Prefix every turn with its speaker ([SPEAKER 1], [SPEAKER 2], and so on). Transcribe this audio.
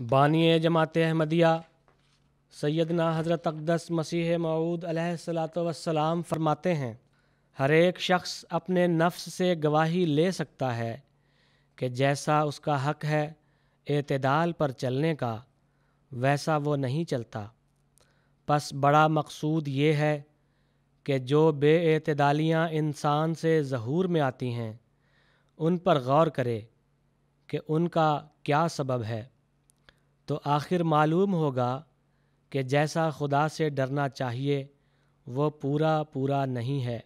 [SPEAKER 1] बानिय जमात अहमदिया सैदना हज़रत अकदस मसीह मऊद सलाम फरमाते हैं हर एक शख्स अपने नफ्स से गवाही ले सकता है कि जैसा उसका हक है एतदाल पर चलने का वैसा वो नहीं चलता बस बड़ा मकसूद ये है कि जो बेअतदालियाँ इंसान से जहूर में आती हैं उन पर गौर करे कि उनका क्या सबब है तो आखिर मालूम होगा कि जैसा खुदा से डरना चाहिए वो पूरा पूरा नहीं है